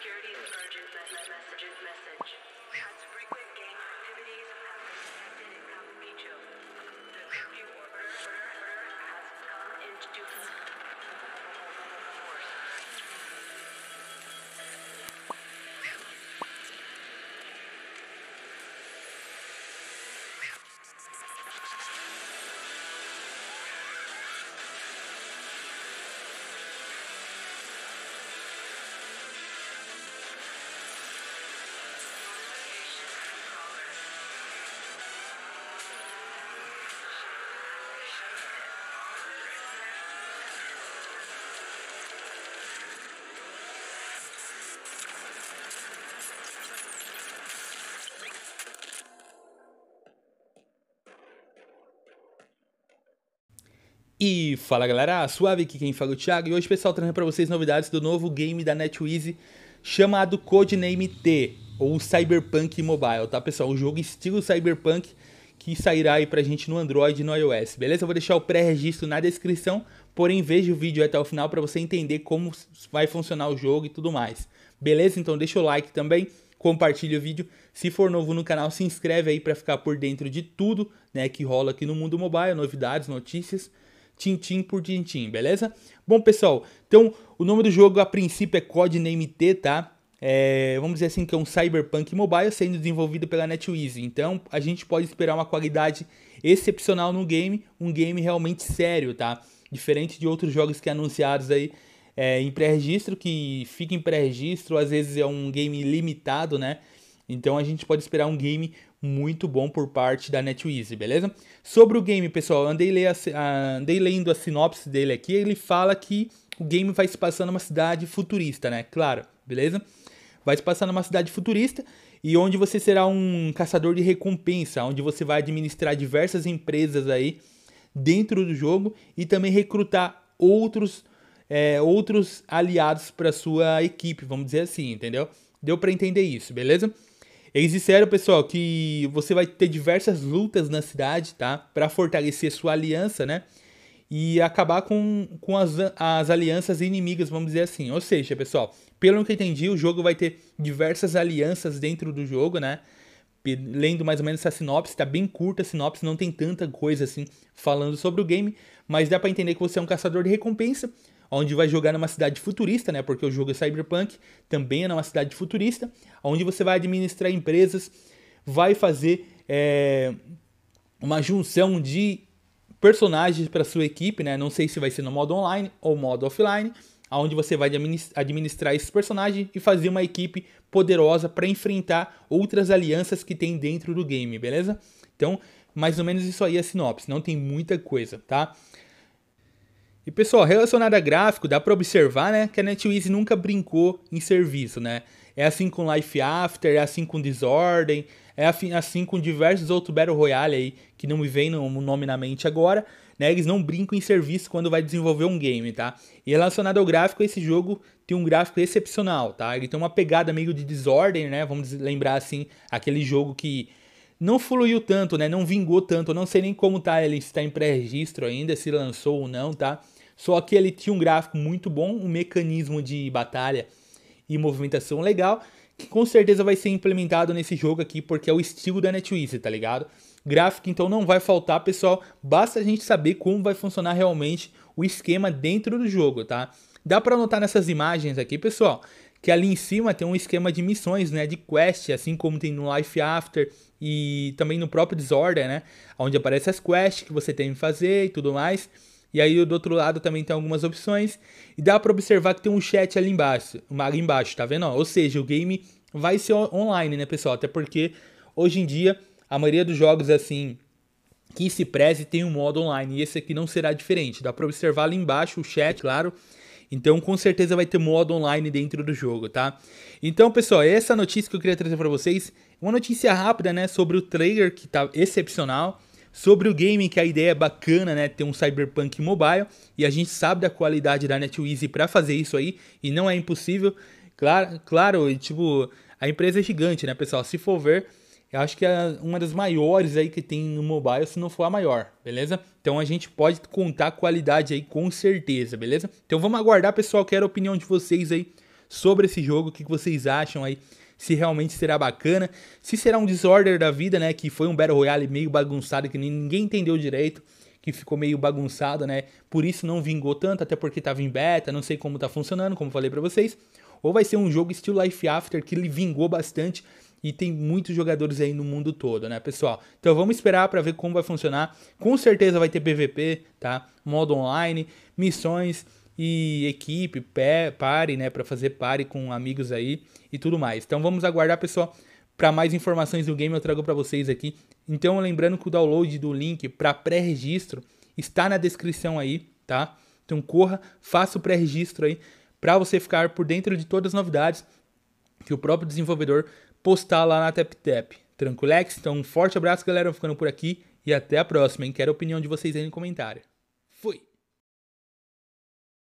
Security is urgent message, message, message. Consequent gang activities have been detected in Camacucho. The curfew order, order, order has come into E fala galera, suave aqui quem fala é o Thiago e hoje pessoal trazendo para vocês novidades do novo game da NetEase chamado Codename T ou Cyberpunk Mobile, tá pessoal? Um jogo estilo Cyberpunk que sairá aí pra gente no Android e no iOS, beleza? Eu vou deixar o pré-registro na descrição, porém veja o vídeo até o final para você entender como vai funcionar o jogo e tudo mais. Beleza? Então deixa o like também, compartilha o vídeo. Se for novo no canal, se inscreve aí para ficar por dentro de tudo, né, que rola aqui no mundo mobile, novidades, notícias tintim por tintim, beleza? Bom, pessoal, então o nome do jogo a princípio é Codename T, tá? É, vamos dizer assim que é um cyberpunk mobile sendo desenvolvido pela NetEase. Então a gente pode esperar uma qualidade excepcional no game, um game realmente sério, tá? Diferente de outros jogos que é anunciados aí é, em pré-registro, que fica em pré-registro, às vezes é um game limitado, né? Então a gente pode esperar um game muito bom por parte da NetEase, beleza? Sobre o game, pessoal, andei, andei lendo a sinopse dele aqui. Ele fala que o game vai se passar numa cidade futurista, né? Claro, beleza? Vai se passar numa cidade futurista e onde você será um caçador de recompensa, onde você vai administrar diversas empresas aí dentro do jogo e também recrutar outros é, outros aliados para sua equipe, vamos dizer assim, entendeu? Deu para entender isso, beleza? Eles disseram, pessoal, que você vai ter diversas lutas na cidade, tá? Para fortalecer sua aliança, né? E acabar com, com as, as alianças inimigas, vamos dizer assim. Ou seja, pessoal, pelo que eu entendi, o jogo vai ter diversas alianças dentro do jogo, né? lendo mais ou menos essa sinopse, tá bem curta a sinopse, não tem tanta coisa assim falando sobre o game, mas dá para entender que você é um caçador de recompensa onde vai jogar numa cidade futurista, né? Porque o jogo é cyberpunk, também é numa cidade futurista, onde você vai administrar empresas, vai fazer é, uma junção de personagens para sua equipe, né? Não sei se vai ser no modo online ou modo offline, onde você vai administrar esses personagens e fazer uma equipe poderosa para enfrentar outras alianças que tem dentro do game, beleza? Então, mais ou menos isso aí é a sinopse, não tem muita coisa, tá? E pessoal, relacionado a gráfico, dá para observar, né, que a NetEase nunca brincou em serviço, né? É assim com Life After, é assim com Desordem, é assim com diversos outros Battle Royale aí, que não me vem o no nome na mente agora, né? Eles não brincam em serviço quando vai desenvolver um game, tá? E relacionado ao gráfico, esse jogo tem um gráfico excepcional, tá? Ele tem uma pegada meio de Desordem, né? Vamos lembrar assim, aquele jogo que não fluiu tanto, né? Não vingou tanto. não sei nem como tá ele, se tá em pré-registro ainda, se lançou ou não, tá? Só que ele tinha um gráfico muito bom, um mecanismo de batalha e movimentação legal, que com certeza vai ser implementado nesse jogo aqui, porque é o estilo da NetEase, tá ligado? Gráfico então não vai faltar, pessoal, basta a gente saber como vai funcionar realmente o esquema dentro do jogo, tá? Dá para notar nessas imagens aqui, pessoal, que ali em cima tem um esquema de missões, né, de quest, assim como tem no Life After e também no próprio Disorder, né, onde aparece as quests que você tem que fazer e tudo mais. E aí do outro lado também tem algumas opções. E dá para observar que tem um chat ali embaixo, ali embaixo, tá vendo? Ou seja, o game vai ser online, né, pessoal? Até porque hoje em dia a maioria dos jogos assim que se preze tem um modo online e esse aqui não será diferente. Dá para observar ali embaixo o chat, claro. Então, com certeza vai ter modo online dentro do jogo, tá? Então, pessoal, essa notícia que eu queria trazer para vocês, uma notícia rápida, né, sobre o trailer que tá excepcional sobre o game, que a ideia é bacana, né? Ter um cyberpunk mobile e a gente sabe da qualidade da NetEase para fazer isso aí e não é impossível. Claro, claro, tipo, a empresa é gigante, né, pessoal? Se for ver, eu acho que é uma das maiores aí que tem no mobile, se não for a maior, beleza? Então a gente pode contar a qualidade aí com certeza, beleza? Então vamos aguardar, pessoal, quero a opinião de vocês aí sobre esse jogo, o que vocês acham aí, se realmente será bacana, se será um disorder da vida, né, que foi um Battle Royale meio bagunçado, que ninguém entendeu direito, que ficou meio bagunçado, né, por isso não vingou tanto, até porque tava em beta, não sei como tá funcionando, como falei para vocês, ou vai ser um jogo estilo Life After, que ele vingou bastante, e tem muitos jogadores aí no mundo todo, né, pessoal? Então vamos esperar para ver como vai funcionar. Com certeza vai ter PVP, tá? Modo online, missões, e equipe, pé, pare, né, para fazer pare com amigos aí e tudo mais. Então vamos aguardar, pessoal. Para mais informações do game eu trago para vocês aqui. Então lembrando que o download do link para pré-registro está na descrição aí, tá? Então corra, faça o pré-registro aí para você ficar por dentro de todas as novidades que o próprio desenvolvedor postar lá na TapTap. Tranquilex? Então um forte abraço, galera, ficando por aqui e até a próxima, hein? Quero a opinião de vocês aí no comentário. Fui!